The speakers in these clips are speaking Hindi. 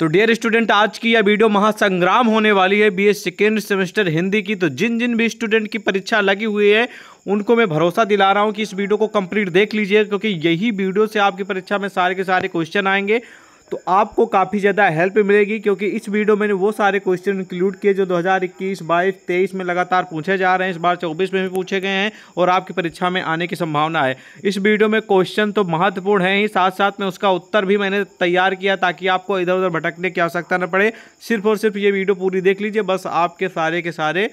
तो डियर स्टूडेंट आज की यह वीडियो महासंग्राम होने वाली है बीए सेकेंड सेमेस्टर हिंदी की तो जिन जिन भी स्टूडेंट की परीक्षा लगी हुई है उनको मैं भरोसा दिला रहा हूँ कि इस वीडियो को कंप्लीट देख लीजिए क्योंकि यही वीडियो से आपकी परीक्षा में सारे के सारे क्वेश्चन आएंगे तो आपको काफ़ी ज़्यादा हेल्प मिलेगी क्योंकि इस वीडियो में वो सारे क्वेश्चन इंक्लूड किए जो 2021, 22, 23 में लगातार पूछे जा रहे हैं इस बार 24 में भी पूछे गए हैं और आपकी परीक्षा में आने की संभावना है इस वीडियो में क्वेश्चन तो महत्वपूर्ण है ही साथ साथ में उसका उत्तर भी मैंने तैयार किया ताकि आपको इधर उधर भटकने की आवश्यकता न पड़े सिर्फ और सिर्फ ये वीडियो पूरी देख लीजिए बस आपके सारे के सारे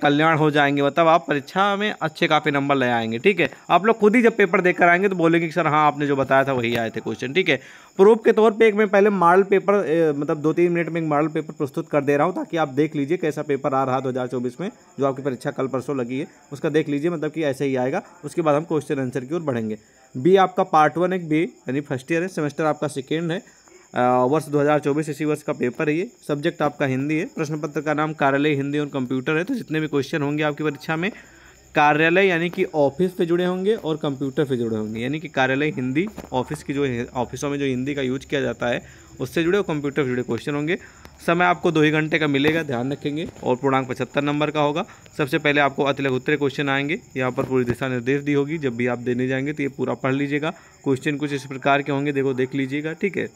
कल्याण हो जाएंगे मतलब आप परीक्षा में अच्छे काफ़ी नंबर ले आएंगे ठीक है आप लोग खुद ही जब पेपर देख कर आएंगे तो बोलेंगे कि सर हाँ आपने जो बताया था वही आए थे क्वेश्चन ठीक है प्रूफ के तौर पर एक मैं पहले मॉडल पेपर मतलब दो तीन मिनट में एक मॉडल पेपर प्रस्तुत कर दे रहा हूँ ताकि आप देख लीजिए कैसा पेपर आ रहा है चौबीस में जो आपकी परीक्षा कल परसों लगी है उसका देख लीजिए मतलब कि ऐसे ही आएगा उसके बाद हम क्वेश्चन आंसर की ओर बढ़ेंगे बी आपका पार्ट वन एक बी यानी फर्स्ट ईयर है सेमेस्टर आपका सेकेंड है वर्ष चौबीस इसी वर्ष का पेपर है ये सब्जेक्ट आपका हिंदी है प्रश्न पत्र का नाम कार्यालय हिंदी और कंप्यूटर है तो जितने भी क्वेश्चन होंगे आपकी परीक्षा में कार्यालय यानी कि ऑफिस से जुड़े होंगे और कंप्यूटर से जुड़े होंगे यानी कि कार्यालय हिंदी ऑफिस की जो ऑफिसों में जो हिंदी का यूज किया जाता है उससे जुड़े और कंप्यूटर से जुड़े क्वेश्चन होंगे समय आपको दो ही घंटे का मिलेगा ध्यान रखेंगे और पूर्णांक पचहत्तर नंबर का होगा सबसे पहले आपको अतिलक उत्तरे क्वेश्चन आएंगे यहाँ पर पूरी दिशा निर्देश दी होगी जब भी आप देने जाएंगे तो ये पूरा पढ़ लीजिएगा क्वेश्चन कुछ इस प्रकार के होंगे देखो देख लीजिएगा ठीक है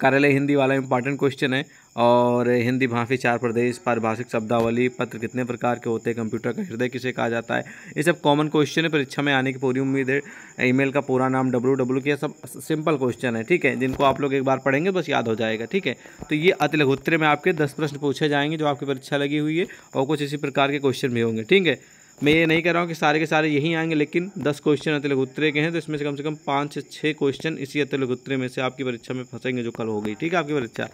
कार्यालय हिंदी वाला इंपॉर्टेंट क्वेश्चन है और हिंदी भाषी चार प्रदेश पारिभाषिक शब्दावली पत्र कितने प्रकार के होते हैं कंप्यूटर का हृदय किसे कहा जाता है ये सब कॉमन क्वेश्चन है परीक्षा में आने की पूरी उम्मीद है ईमेल का पूरा नाम डब्ल्यू डब्ल्यू के सब सिंपल क्वेश्चन है ठीक है जिनको आप लोग एक बार पढ़ेंगे बस याद हो जाएगा ठीक है तो ये अति लघुत्तरे में आपके दस प्रश्न पूछे जाएंगे जो आपकी परीक्षा लगी हुई है और कुछ इसी प्रकार के क्वेश्चन भी होंगे ठीक है मैं ये नहीं कह रहा हूँ कि सारे के सारे यही आएंगे लेकिन दस क्वेश्चन लघुत्तरे के हैं तो इसमें से कम से कम पाँच से छः क्वेश्चन इसी लघुत्तरे में से आपकी परीक्षा में फंसेंगे जो कल हो गई ठीक है आपकी परीक्षा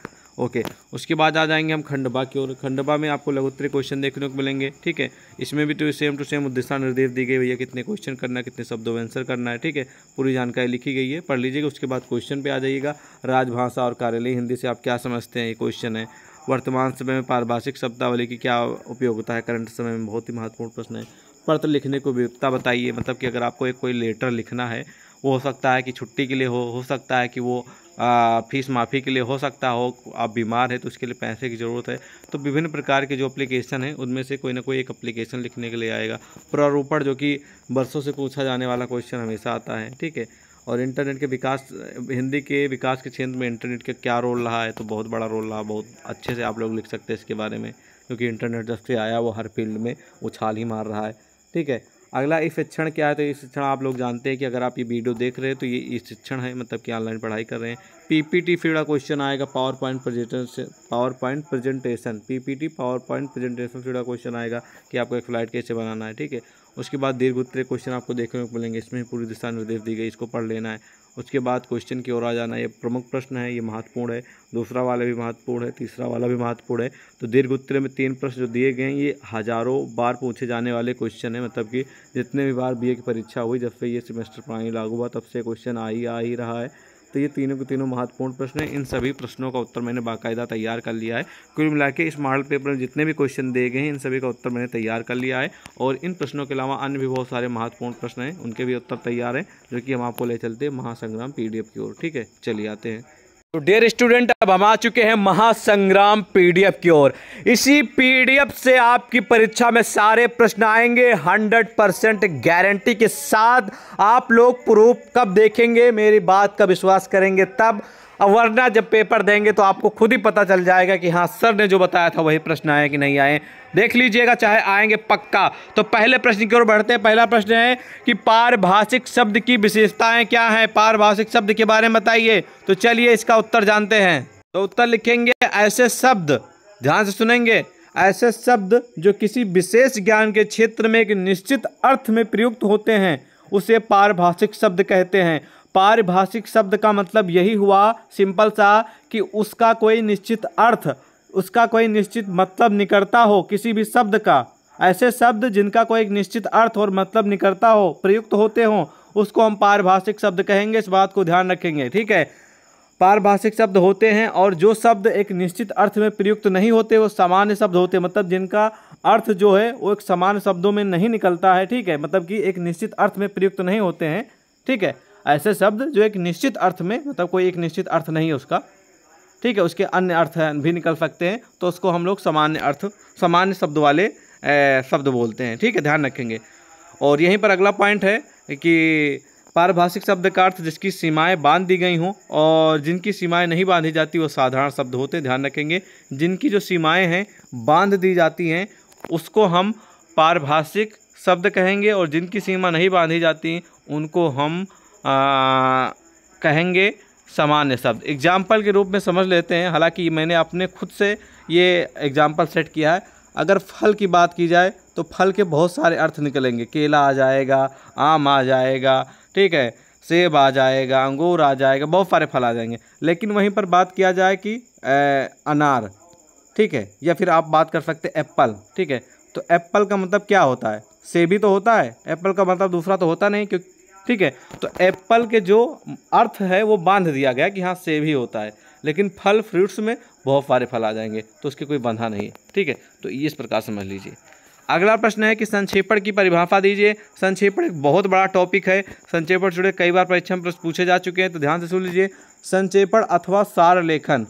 ओके उसके बाद आ जाएंगे हम खंडबा की ओर खंडबा में आपको लघुत्तरी क्वेश्चन देखने को मिलेंगे ठीक है इसमें भी तो सेम टू सेम दिशा निर्देश दी गई भैया कितने क्वेश्चन करना है कितने शब्दों में आंसर करना है ठीक है पूरी जानकारी लिखी गई है पढ़ लीजिएगा उसके बाद क्वेश्चन पर आ जाइएगा राजभाषा और कार्यालय हिंदी से आप क्या समझते हैं ये क्वेश्चन है वर्तमान समय में पारिभाषिक शब्दावली की क्या उपयोगिता है करंट समय में बहुत ही महत्वपूर्ण प्रश्न है पत्र लिखने को विविधता बताइए मतलब कि अगर आपको एक कोई लेटर लिखना है वो हो सकता है कि छुट्टी के लिए हो हो सकता है कि वो फ़ीस माफ़ी के लिए हो सकता हो आप बीमार हैं तो उसके लिए पैसे की ज़रूरत है तो विभिन्न प्रकार के जो अप्लीकेशन हैं उनमें से कोई ना कोई एक अप्लीकेशन लिखने के लिए आएगा प्रारूपण जो कि बरसों से पूछा जाने वाला क्वेश्चन हमेशा आता है ठीक है और इंटरनेट के विकास हिंदी के विकास के क्षेत्र में इंटरनेट का क्या रोल रहा है तो बहुत बड़ा रोल रहा बहुत अच्छे से आप लोग लिख सकते हैं इसके बारे में क्योंकि इंटरनेट जब से आया वो हर फील्ड में उछाल ही मार रहा है ठीक है अगला इस शिक्षण क्या है तो इस शिक्षण आप लोग जानते हैं कि अगर आप ये वीडियो देख रहे हैं तो ये इस शिक्षण है मतलब कि ऑनलाइन पढ़ाई कर रहे हैं पीपीटी टी का क्वेश्चन आएगा power point presentation power point presentation PPT power point presentation फिर क्वेश्चन आएगा कि आपको एक फ्लाइट कैसे बनाना है ठीक है उसके बाद दीर्घ उत्तरीय क्वेश्चन आपको देखने को मिलेंगे इसमें पूरी दिशा निर्देश दी गई इसको पढ़ लेना है उसके बाद क्वेश्चन की ओर आ जाना ये प्रमुख प्रश्न है ये महत्वपूर्ण है दूसरा वाला भी महत्वपूर्ण है तीसरा वाला भी महत्वपूर्ण है तो दीर्घ उत्तर में तीन प्रश्न जो दिए गए हैं ये हज़ारों बार पूछे जाने वाले क्वेश्चन है मतलब कि जितने भी बार बी की परीक्षा हुई जब से ये सेमेस्टर प्रणाली लागू हुआ तब से क्वेश्चन आ ही आ ही रहा है तो ये तीनों के तीनों महत्वपूर्ण प्रश्न हैं इन सभी प्रश्नों का उत्तर मैंने बाकायदा तैयार कर लिया है कुल मिला के इस मॉडल पेपर में जितने भी क्वेश्चन दिए गए हैं इन सभी का उत्तर मैंने तैयार कर लिया है और इन प्रश्नों के अलावा अन्य भी बहुत सारे महत्वपूर्ण प्रश्न हैं उनके भी उत्तर तैयार हैं जो कि हम आपको ले चलते हैं महासंग्राम पी की ओर ठीक है चलिए आते हैं तो डेयर स्टूडेंट अब हम आ चुके हैं महासंग्राम पीडीएफ की ओर इसी पीडीएफ से आपकी परीक्षा में सारे प्रश्न आएंगे 100 परसेंट गारंटी के साथ आप लोग प्रूफ कब देखेंगे मेरी बात का विश्वास करेंगे तब अब वरना जब पेपर देंगे तो आपको खुद ही पता चल जाएगा कि हाँ सर ने जो बताया था वही प्रश्न आए कि नहीं आए देख लीजिएगा चाहे आएंगे पक्का तो पहले प्रश्न की ओर बढ़ते हैं पहला प्रश्न है कि पारभाषिक शब्द की विशेषताएं क्या हैं पारभाषिक शब्द के बारे में बताइए तो चलिए इसका उत्तर जानते हैं तो उत्तर लिखेंगे ऐसे शब्द ध्यान से सुनेंगे ऐसे शब्द जो किसी विशेष ज्ञान के क्षेत्र में एक निश्चित अर्थ में प्रयुक्त होते हैं उसे पारभाषिक शब्द कहते हैं पारिभाषिक शब्द का मतलब यही हुआ सिंपल सा कि उसका कोई निश्चित अर्थ उसका कोई निश्चित मतलब निकलता हो किसी भी शब्द का ऐसे शब्द जिनका कोई निश्चित अर्थ और मतलब निकलता हो प्रयुक्त होते हों उसको हम पारिभाषिक शब्द कहेंगे इस बात को ध्यान रखेंगे ठीक है पारिभाषिक शब्द होते हैं और जो शब्द एक निश्चित अर्थ में प्रयुक्त नहीं होते वो सामान्य शब्द होते हैं मतलब जिनका अर्थ जो है वो एक सामान्य शब्दों में नहीं निकलता है ठीक है मतलब कि एक निश्चित अर्थ में प्रयुक्त नहीं होते हैं ठीक है ऐसे शब्द जो एक निश्चित अर्थ में मतलब कोई एक निश्चित अर्थ नहीं है उसका ठीक है उसके अन्य अर्थ भी निकल सकते हैं तो उसको हम लोग सामान्य अर्थ सामान्य शब्द वाले शब्द बोलते हैं ठीक है ध्यान रखेंगे और यहीं पर अगला पॉइंट है कि पारिभाषिक शब्द का अर्थ जिसकी सीमाएं बांध दी गई हों और जिनकी सीमाएं नहीं बांधी जाती वो साधारण शब्द होते ध्यान रखेंगे जिनकी जो सीमाएं हैं बांध दी जाती हैं उसको हम पारिभाषिक शब्द कहेंगे और जिनकी सीमा नहीं बांधी जाती उनको हम कहेंगे सामान्य शब्द एग्जाम्पल के रूप में समझ लेते हैं हालांकि मैंने अपने खुद से ये एग्जाम्पल सेट किया है अगर फल की बात की जाए तो फल के बहुत सारे अर्थ निकलेंगे केला आ जाएगा आम आ जाएगा ठीक है सेब आ जाएगा अंगूर आ जाएगा बहुत सारे फल आ जाएंगे लेकिन वहीं पर बात किया जाए कि ए, अनार ठीक है या फिर आप बात कर सकते एप्पल ठीक है तो एप्पल का मतलब क्या होता है सेबी तो होता है एप्पल का मतलब दूसरा तो होता नहीं क्योंकि ठीक है तो एप्पल के जो अर्थ है वो बांध दिया गया कि हाँ सेब ही होता है लेकिन फल फ्रूट्स में बहुत सारे फल आ जाएंगे तो उसके कोई बंधा नहीं है ठीक है तो इस प्रकार समझ लीजिए अगला प्रश्न है कि संक्षेपण की परिभाषा दीजिए संक्षेपण एक बहुत बड़ा टॉपिक है संक्षेपण जुड़े कई बार परीक्षा प्रश्न पूछे जा चुके हैं तो ध्यान से सुन लीजिए संक्षेपण अथवा सार लेखन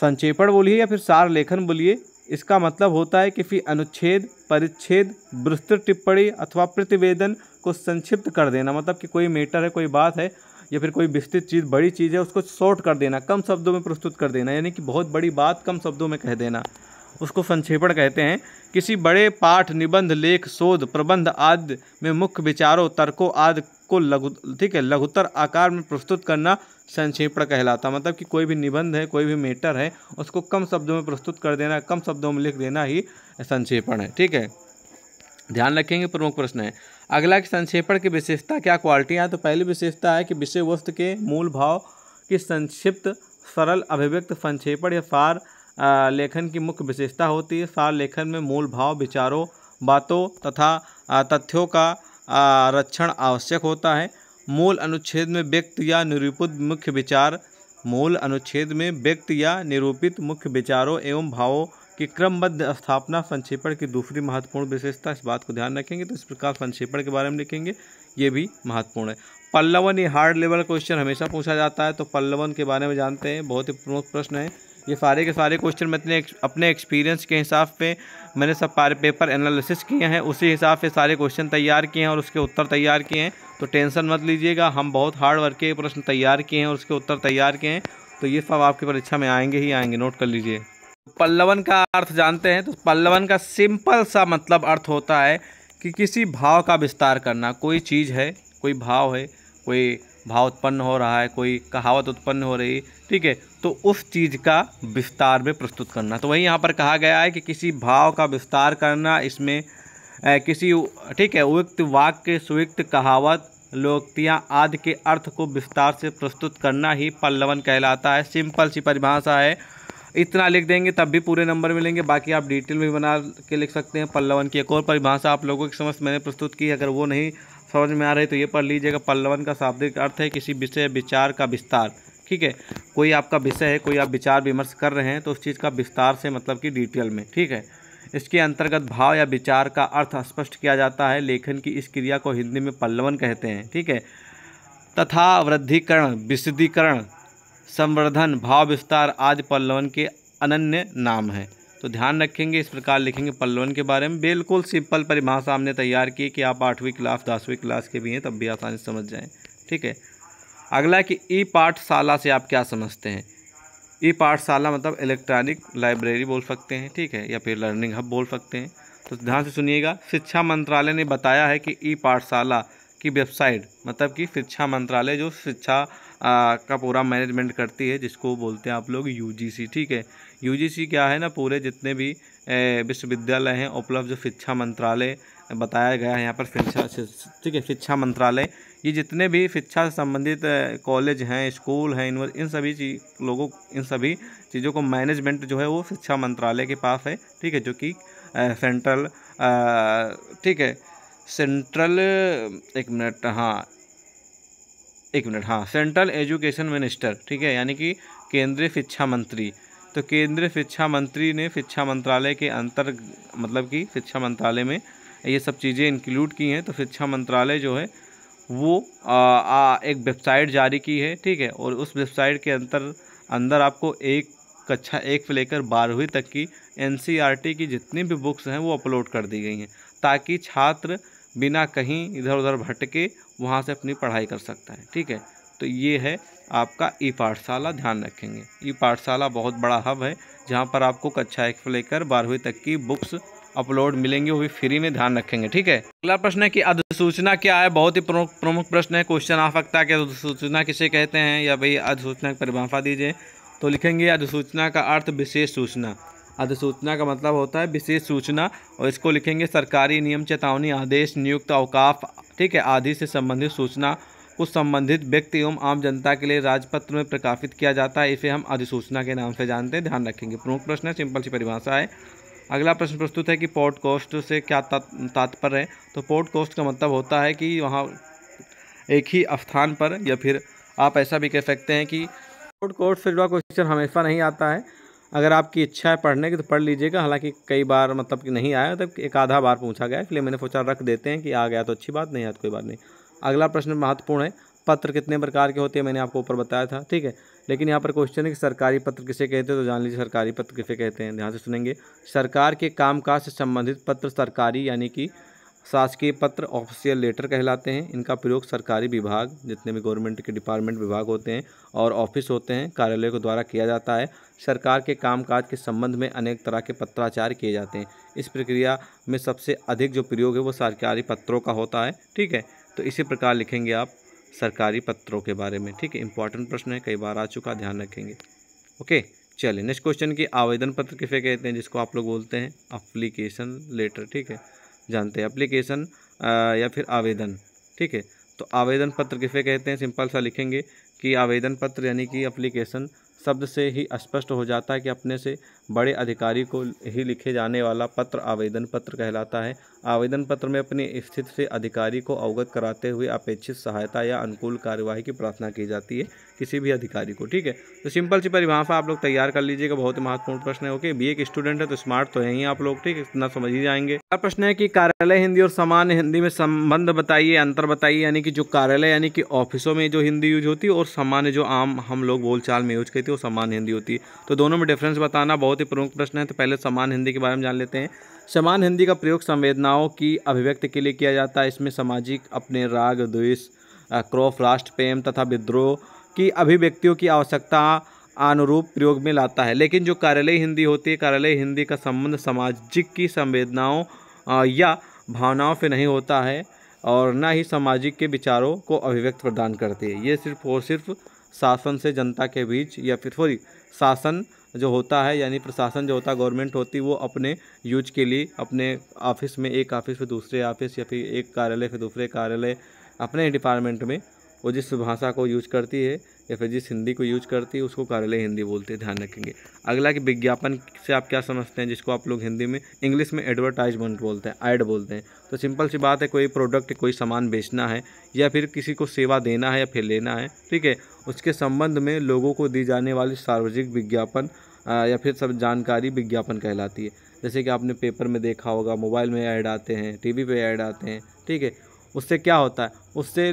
संक्षेपण बोलिए या फिर सार लेखन बोलिए इसका मतलब होता है कि फिर अनुच्छेद परिच्छेद विस्तृत टिप्पणी अथवा प्रतिवेदन को संक्षिप्त कर देना मतलब कि कोई मेटर है कोई बात है या फिर कोई विस्तृत चीज़ बड़ी चीज़ है उसको शॉर्ट कर देना कम शब्दों में प्रस्तुत कर देना यानी कि बहुत बड़ी बात कम शब्दों में कह देना उसको संक्षेपण कहते हैं किसी बड़े पाठ निबंध लेख शोध प्रबंध आदि में मुख्य विचारों तर्कों आदि को लघु ठीक है लघुतर आकार में प्रस्तुत करना संक्षेपण कहलाता मतलब कि कोई भी निबंध है कोई भी मेटर है उसको कम शब्दों में प्रस्तुत कर देना कम शब्दों में लिख देना ही संक्षेपण है ठीक है ध्यान रखेंगे प्रमुख प्रश्न है अगला कि संक्षेपण की विशेषता क्या क्वालिटियाँ तो पहली विशेषता है कि विषय वस्तु के मूल भाव की संक्षिप्त सरल अभिव्यक्त संक्षेपण या सार लेखन की मुख्य विशेषता होती है सार लेखन में मूल भाव विचारों बातों तथा तथ्यों का रक्षण आवश्यक होता है मूल अनुच्छेद में व्यक्त या निरूपित मुख्य विचार मूल अनुच्छेद में व्यक्त या निरूपित मुख्य विचारों एवं भावों कि क्रमबद्ध स्थापना संक्षेपण की दूसरी महत्वपूर्ण विशेषता इस बात को ध्यान रखेंगे तो इस प्रकार संक्षेपण के बारे में लिखेंगे ये भी महत्वपूर्ण है पल्लवन ये हार्ड लेवल क्वेश्चन हमेशा पूछा जाता है तो पल्लवन के बारे में जानते हैं बहुत ही प्रमुख प्रश्न है ये सारे के सारे क्वेश्चन मैं अपने अपने एक्सपीरियंस के हिसाब पे मैंने सब पारे पेपर एनालिसिस किए हैं उसी हिसाब से सारे क्वेश्चन तैयार किए हैं और उसके उत्तर तैयार किए हैं तो टेंशन मत लीजिएगा हम बहुत हार्ड वर्क के प्रश्न तैयार किए हैं और उसके उत्तर तैयार किए हैं तो ये सब आपकी परीक्षा में आएंगे ही आएंगे नोट कर लीजिए पल्लवन का अर्थ जानते हैं तो पल्लवन का सिंपल सा मतलब अर्थ होता है कि किसी भाव का विस्तार करना कोई चीज़ है कोई भाव है कोई भाव उत्पन्न हो रहा है कोई कहावत उत्पन्न हो रही ठीक है तो उस चीज़ का विस्तार में प्रस्तुत करना तो वही यहाँ पर कहा गया है कि किसी भाव का विस्तार करना इसमें किसी ठीक है उक्त वाक्य सुयुक्त कहावत लोकतियाँ आदि के अर्थ को विस्तार से प्रस्तुत करना ही पल्लवन कहलाता है सिंपल सी परिभाषा है इतना लिख देंगे तब भी पूरे नंबर मिलेंगे बाकी आप डिटेल भी बना के लिख सकते हैं पल्लवन की एक और परिभाषा आप लोगों की समझ मैंने प्रस्तुत की अगर वो नहीं समझ में आ रही तो ये पढ़ लीजिएगा पल्लवन का शाब्दिक अर्थ है किसी विषय विचार का विस्तार ठीक है कोई आपका विषय है कोई आप विचार विमर्श कर रहे हैं तो उस चीज़ का विस्तार से मतलब कि डिटेल में ठीक है इसके अंतर्गत भाव या विचार का अर्थ स्पष्ट किया जाता है लेखन की इस क्रिया को हिंदी में पल्लवन कहते हैं ठीक है तथा वृद्धिकरण विशुद्धिकरण संवर्धन भाव विस्तार आदि पल्लवन के अनन्य नाम हैं तो ध्यान रखेंगे इस प्रकार लिखेंगे पल्लवन के बारे में बिल्कुल सिंपल परिभाषा हमने तैयार की कि आप आठवीं क्लास दसवीं क्लास के भी हैं तब भी आसानी समझ जाएँ ठीक है अगला कि ई पाठशाला से आप क्या समझते हैं ई पाठशाला मतलब इलेक्ट्रॉनिक लाइब्रेरी बोल सकते हैं ठीक है या फिर लर्निंग हब बोल सकते हैं तो ध्यान से सुनिएगा शिक्षा मंत्रालय ने बताया है कि ई पाठशाला की वेबसाइट मतलब कि शिक्षा मंत्रालय जो शिक्षा का पूरा मैनेजमेंट करती है जिसको बोलते हैं आप लोग यूजीसी ठीक है यूजीसी क्या है ना पूरे जितने भी विश्वविद्यालय हैं उपलब्ध जो शिक्षा मंत्रालय बताया गया है यहाँ पर शिक्षा ठीक है शिक्षा मंत्रालय ये जितने भी शिक्षा से संबंधित कॉलेज हैं स्कूल हैं इन इन सभी चीज लोगों इन सभी चीज़ों को मैनेजमेंट जो है वो शिक्षा मंत्रालय के पास है ठीक है जो कि सेंट्रल ठीक है सेंट्रल एक मिनट हाँ एक मिनट हाँ सेंट्रल एजुकेशन मिनिस्टर ठीक है यानी कि केंद्रीय शिक्षा मंत्री तो केंद्रीय शिक्षा मंत्री ने शिक्षा मंत्रालय के अंतर मतलब कि शिक्षा मंत्रालय में ये सब चीज़ें इंक्लूड की हैं तो शिक्षा मंत्रालय जो है वो आ, आ, एक वेबसाइट जारी की है ठीक है और उस वेबसाइट के अंतर अंदर आपको एक कक्षा एक से लेकर बारहवीं तक की एन e की जितनी भी बुक्स हैं वो अपलोड कर दी गई हैं ताकि छात्र बिना कहीं इधर उधर भटके वहाँ से अपनी पढ़ाई कर सकता है ठीक है तो ये है आपका ई पाठशाला ध्यान रखेंगे ई पाठशाला बहुत बड़ा हब है जहाँ पर आपको कक्षा एक से लेकर बारहवीं तक की बुक्स अपलोड मिलेंगे वो भी फ्री में ध्यान रखेंगे ठीक है अगला प्रश्न है कि अधिसूचना क्या है बहुत ही प्रमुख प्रमुख प्रश्न है क्वेश्चन आ सकता है कि अधिसूचना किसे कहते हैं या भाई अधिसूचना की परिभाषा दीजिए तो लिखेंगे अधिसूचना का अर्थ विशेष सूचना अधिसूचना का मतलब होता है विशेष सूचना और इसको लिखेंगे सरकारी नियम चेतावनी आदेश नियुक्त अवकाफ ठीक है आदि से संबंधित सूचना को संबंधित व्यक्ति एवं आम जनता के लिए राजपत्र में प्रकाशित किया जाता है इसे हम अधिसूचना के नाम से जानते हैं ध्यान रखेंगे प्रमुख प्रश्न है सिंपल सी परिभाषा है अगला प्रश्न प्रस्तुत है कि पोर्ट कॉस्ट से क्या तात्पर्य है तो पोर्ट कॉस्ट का मतलब होता है कि वहाँ एक ही स्थान पर या फिर आप ऐसा भी कह सकते हैं कि पोर्ट कोस्ट से जुड़ा क्वेश्चन हमेशा नहीं आता है अगर आपकी इच्छा है पढ़ने की तो पढ़ लीजिएगा हालांकि कई बार मतलब कि नहीं आया तब एक आधा बार पूछा गया इसलिए मैंने सोचा रख देते हैं कि आ गया तो अच्छी बात नहीं आया तो कोई बात नहीं अगला प्रश्न महत्वपूर्ण है पत्र कितने प्रकार के होते हैं मैंने आपको ऊपर बताया था ठीक है लेकिन यहाँ पर क्वेश्चन है कि सरकारी पत्र किसे कहते हैं तो जान लीजिए सरकारी पत्र किसे कहते हैं ध्यान से सुनेंगे सरकार के कामकाज से संबंधित पत्र सरकारी यानी कि शासकीय पत्र ऑफिशियल लेटर कहलाते हैं इनका प्रयोग सरकारी विभाग जितने भी गवर्नमेंट के डिपार्टमेंट विभाग होते हैं और ऑफिस होते हैं कार्यालय के द्वारा किया जाता है सरकार के कामकाज के संबंध में अनेक तरह के पत्राचार किए जाते हैं इस प्रक्रिया में सबसे अधिक जो प्रयोग है वो सरकारी पत्रों का होता है ठीक है तो इसी प्रकार लिखेंगे आप सरकारी पत्रों के बारे में ठीक है इंपॉर्टेंट प्रश्न है कई बार आ चुका ध्यान रखेंगे ओके चलिए नेक्स्ट क्वेश्चन की आवेदन पत्र किसे कहते हैं जिसको आप लोग बोलते हैं अप्लीकेशन लेटर ठीक है जानते हैं अप्लीकेशन या फिर आवेदन ठीक है तो आवेदन पत्र किसे कहते हैं सिंपल सा लिखेंगे कि आवेदन पत्र यानी कि अप्लीकेशन शब्द से ही स्पष्ट हो जाता है कि अपने से बड़े अधिकारी को ही लिखे जाने वाला पत्र आवेदन पत्र कहलाता है आवेदन पत्र में अपनी स्थिति से अधिकारी को अवगत कराते हुए अपेक्षित सहायता या अनुकूल कार्यवाही की प्रार्थना की जाती है किसी भी अधिकारी को ठीक है तो सिंपल सी परिभाषा आप लोग तैयार कर लीजिएगा बहुत महत्वपूर्ण प्रश्न है ओके बी एक स्टूडेंट है तो स्मार्ट तो है ही आप लोग ठीक है इतना समझ ही जाएंगे प्रश्न है कि कार्यालय हिंदी और सामान्य हिंदी में संबंध बताइए अंतर बताइए यानी कि जो कार्यालय यानी कि ऑफिसों में जो हिंदी यूज होती है और सामान्य जो आम हम लोग बोलचाल में यूज करते हैं वो सामान्य हिंदी होती है तो दोनों में डिफरेंस बताना बहुत बहुत ही प्रमुख प्रश्न है तो पहले समान हिंदी के बारे में जान लेते हैं समान हिंदी का प्रयोग संवेदनाओं की अभिव्यक्ति के लिए किया जाता है इसमें सामाजिक अपने राग द्वेष क्रोफ राष्ट्र प्रेम तथा विद्रोह की अभिव्यक्तियों की आवश्यकता अनुरूप प्रयोग में लाता है लेकिन जो कार्यालय हिंदी होती है कार्यालय हिंदी का संबंध सामाजिक की संवेदनाओं या भावनाओं से नहीं होता है और न ही सामाजिक के विचारों को अभिव्यक्त प्रदान करती है ये सिर्फ और सिर्फ शासन से जनता के बीच या फिर थोड़ी शासन जो होता है यानी प्रशासन जो होता है गवर्नमेंट होती वो अपने यूज के लिए अपने ऑफिस में एक ऑफिस फिर दूसरे ऑफिस या फिर एक कार्यालय फिर दूसरे कार्यालय अपने डिपार्टमेंट में वो जिस भाषा को यूज करती है या फिर जिस हिंदी को यूज करती है उसको कार्यालय हिंदी बोलते हैं ध्यान रखेंगे अगला कि विज्ञापन से आप क्या समझते हैं जिसको आप लोग हिंदी में इंग्लिश में एडवर्टाइजमेंट बोलते हैं ऐड बोलते हैं तो सिंपल सी बात है कोई प्रोडक्ट कोई सामान बेचना है या फिर किसी को सेवा देना है या फिर लेना है ठीक है उसके संबंध में लोगों को दी जाने वाली सार्वजनिक विज्ञापन या फिर सब जानकारी विज्ञापन कहलाती है जैसे कि आपने पेपर में देखा होगा मोबाइल में ऐड आते हैं टीवी पे ऐड आते हैं ठीक है उससे क्या होता है उससे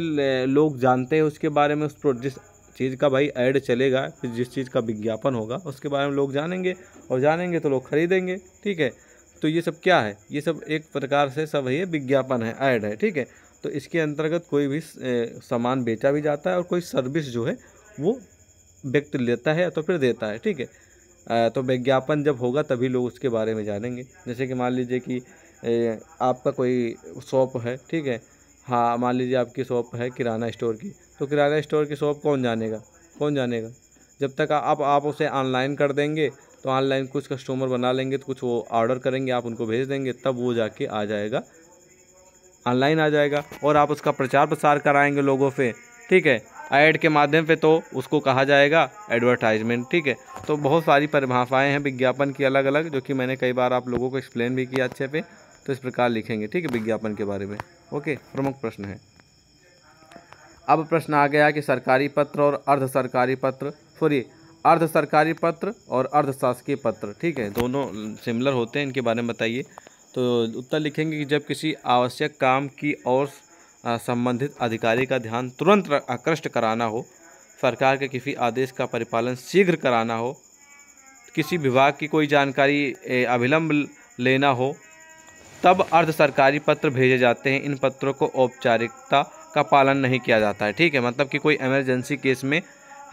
लोग जानते हैं उसके बारे में उस जिस चीज़ का भाई ऐड चलेगा फिर जिस चीज़ का विज्ञापन होगा उसके बारे में लोग जानेंगे और जानेंगे तो लोग खरीदेंगे ठीक है तो ये सब क्या है ये सब एक प्रकार से सब ये विज्ञापन है ऐड है ठीक है तो इसके अंतर्गत कोई भी सामान बेचा भी जाता है और कोई सर्विस जो है वो व्यक्ति लेता है तो फिर देता है ठीक है तो विज्ञापन जब होगा तभी लोग उसके बारे में जानेंगे जैसे कि मान लीजिए कि आपका कोई शॉप है ठीक है हाँ मान लीजिए आपकी शॉप है किराना स्टोर की तो किराना स्टोर की शॉप कौन जानेगा कौन जानेगा जब तक आप आप उसे ऑनलाइन कर देंगे तो ऑनलाइन कुछ कस्टमर बना लेंगे तो कुछ वो ऑर्डर करेंगे आप उनको भेज देंगे तब वो जाके आ जाएगा ऑनलाइन आ जाएगा और आप उसका प्रचार प्रसार कराएंगे लोगों से ठीक है ऐड के माध्यम पे तो उसको कहा जाएगा एडवर्टाइजमेंट ठीक है तो बहुत सारी परिभाषाएँ हैं विज्ञापन की अलग अलग जो कि मैंने कई बार आप लोगों को एक्सप्लेन भी किया अच्छे पे तो इस प्रकार लिखेंगे ठीक है विज्ञापन के बारे में ओके प्रमुख प्रश्न है अब प्रश्न आ गया कि सरकारी पत्र और अर्ध सरकारी पत्र सॉरी अर्ध सरकारी पत्र और अर्ध शासकीय पत्र ठीक है दोनों सिमिलर होते हैं इनके बारे में बताइए तो उत्तर लिखेंगे कि जब किसी आवश्यक काम की और संबंधित अधिकारी का ध्यान तुरंत आकृष्ट कराना हो सरकार के किसी आदेश का परिपालन शीघ्र कराना हो किसी विभाग की कोई जानकारी अविलंब लेना हो तब अर्ध सरकारी पत्र भेजे जाते हैं इन पत्रों को औपचारिकता का पालन नहीं किया जाता है ठीक है मतलब कि कोई इमरजेंसी केस में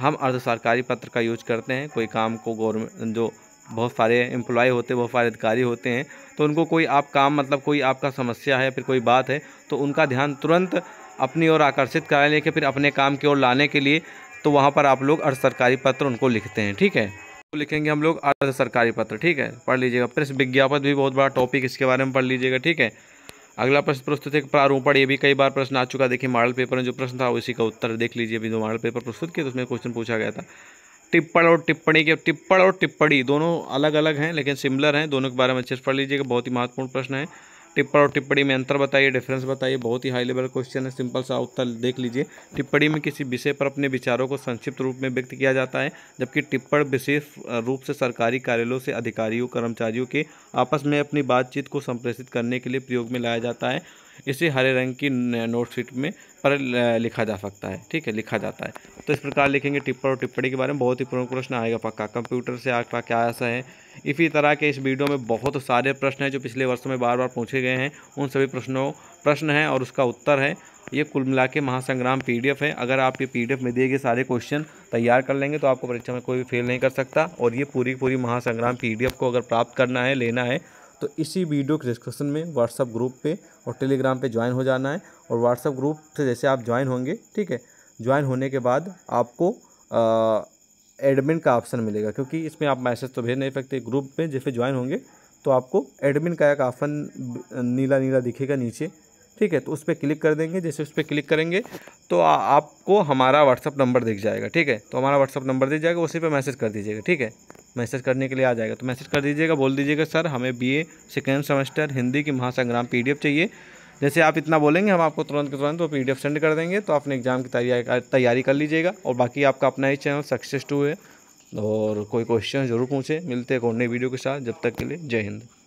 हम अर्ध सरकारी पत्र का यूज करते हैं कोई काम को गवर्नमेंट जो बहुत सारे एम्प्लॉय होते हैं बहुत सारे अधिकारी होते हैं तो उनको कोई आप काम मतलब कोई आपका समस्या है फिर कोई बात है तो उनका ध्यान तुरंत अपनी ओर आकर्षित करा लेके फिर अपने काम की ओर लाने के लिए तो वहाँ पर आप लोग अर्ध सरकारी पत्र उनको लिखते हैं ठीक है तो लिखेंगे हम लोग अर्ध सरकारी पत्र ठीक है पढ़ लीजिएगा प्रेस विज्ञापन भी बहुत बड़ा टॉपिक इसके बारे में पढ़ लीजिएगा ठीक है अगला प्रश्न प्रस्तुत है प्रारूपण ये भी कई बार प्रश्न आ चुका देखिए मॉडल पेपर में जो प्रश्न था उसी का उत्तर देख लीजिए अभी जो मॉडल पेपर प्रस्तुत किया तो उसमें क्वेश्चन पूछा गया था टिप्पण और टिप्पणी के टिप्पण और टिप्पणी दोनों अलग अलग हैं लेकिन सिमिलर हैं दोनों के बारे में अच्छे से पढ़ लीजिएगा बहुत ही महत्वपूर्ण प्रश्न है टिप्पण और टिप्पणी में अंतर बताइए डिफरेंस बताइए बहुत ही हाई लेवल क्वेश्चन है सिंपल सा उत्तर देख लीजिए टिप्पणी में किसी विषय पर अपने विचारों को संक्षिप्त रूप में व्यक्त किया जाता है जबकि टिप्पण विशेष रूप से सरकारी कार्यालयों से अधिकारियों कर्मचारियों के आपस में अपनी बातचीत को संप्रेषित करने के लिए प्रयोग में लाया जाता है इसे हरे रंग की नोट शीट में पर लिखा जा सकता है ठीक है लिखा जाता है तो इस प्रकार लिखेंगे टिप्पण और टिप्पणी के बारे में बहुत ही पूर्ण प्रश्न आएगा पक्का कंप्यूटर से आपका क्या ऐसा है इसी तरह के इस वीडियो में बहुत सारे प्रश्न हैं जो पिछले वर्षों में बार बार पूछे गए हैं उन सभी प्रश्नों प्रश्न हैं और उसका उत्तर है ये कुल मिला के महासंग्राम पी है अगर आप ये पी में दिए गए सारे क्वेश्चन तैयार कर लेंगे तो आपको परीक्षा में कोई भी फेल नहीं कर सकता और ये पूरी पूरी महासंग्राम पी को अगर प्राप्त करना है लेना है तो इसी वीडियो के डिस्क्रिप्शन में व्हाट्सअप ग्रुप पे और टेलीग्राम पे ज्वाइन हो जाना है और व्हाट्सअप ग्रुप से जैसे आप ज्वाइन होंगे ठीक है ज्वाइन होने के बाद आपको एडमिन का ऑप्शन मिलेगा क्योंकि इसमें आप मैसेज तो भेज नहीं सकते ग्रुप में जैसे ज्वाइन होंगे तो आपको एडमिन का एक ऑप्शन नीला नीला दिखेगा नीचे ठीक है तो उस पर क्लिक कर देंगे जैसे उस पर क्लिक करेंगे तो आ, आपको हमारा व्हाट्सअप नंबर दिख जाएगा ठीक है तो हमारा व्हाट्सअप नंबर दिख जाएगा उसी पर मैसेज कर दीजिएगा ठीक है मैसेज करने के लिए आ जाएगा तो मैसेज कर दीजिएगा बोल दीजिएगा सर हमें बी सेकेंड सेमेस्टर हिंदी की महासंग्राम पी चाहिए जैसे आप इतना बोलेंगे हम आपको तुरंत के तुरंत वो पी सेंड कर देंगे तो आपने एग्ज़ाम की तैयारी तैयारी कर लीजिएगा और बाकी आपका अपना ही चैनल सक्सेस टू है और कोई क्वेश्चन ज़रूर पूछे मिलते हैं एक और नई वीडियो के साथ जब तक के लिए जय हिंद